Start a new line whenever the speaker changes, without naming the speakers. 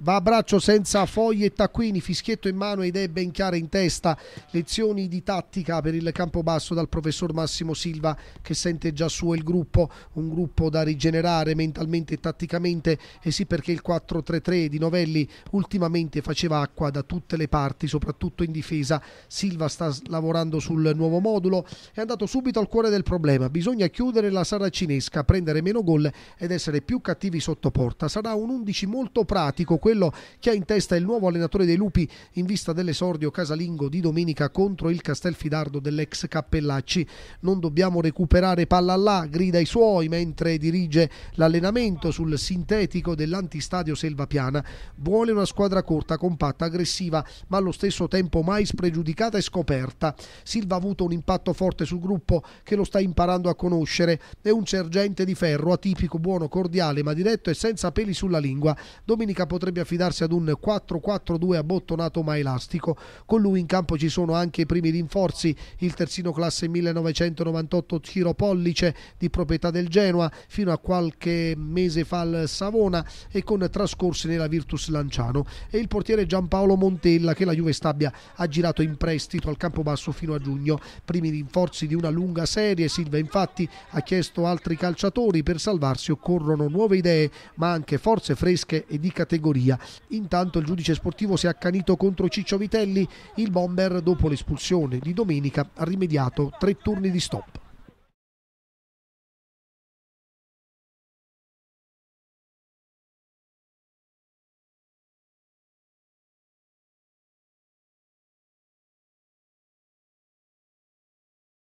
Va a braccio senza foglie e taccuini, fischietto in mano e idee ben chiare in testa. Lezioni di tattica per il campo basso dal professor Massimo Silva che sente già suo il gruppo, un gruppo da rigenerare mentalmente e tatticamente e sì perché il 4-3-3 di Novelli ultimamente faceva acqua da tutte le parti, soprattutto in difesa. Silva sta lavorando sul nuovo modulo, è andato subito al cuore del problema. Bisogna chiudere la saracinesca, prendere meno gol ed essere più cattivi sotto porta. Sarà un 11 molto pratico quello che ha in testa il nuovo allenatore dei Lupi in vista dell'esordio casalingo di domenica contro il Castelfidardo dell'ex Cappellacci. Non dobbiamo recuperare palla là, grida i suoi mentre dirige l'allenamento sul sintetico dell'antistadio Selvapiana. Vuole una squadra corta, compatta, aggressiva, ma allo stesso tempo mai spregiudicata e scoperta. Silva ha avuto un impatto forte sul gruppo che lo sta imparando a conoscere. È un sergente di ferro, atipico, buono, cordiale, ma diretto e senza peli sulla lingua. Domenica potrebbe dovrebbe affidarsi ad un 4-4-2 abbottonato ma elastico. Con lui in campo ci sono anche i primi rinforzi, il terzino classe 1998 Ciro Pollice di proprietà del Genoa, fino a qualche mese fa al Savona e con trascorsi nella Virtus Lanciano e il portiere Giampaolo Montella che la Juve Stabia ha girato in prestito al campo basso fino a giugno. Primi rinforzi di una lunga serie, Silva infatti ha chiesto altri calciatori per salvarsi occorrono nuove idee ma anche forze fresche e di categoria Puglia. Intanto il giudice sportivo si è accanito contro Ciccio Vitelli, il bomber dopo l'espulsione di domenica ha rimediato tre turni di stop.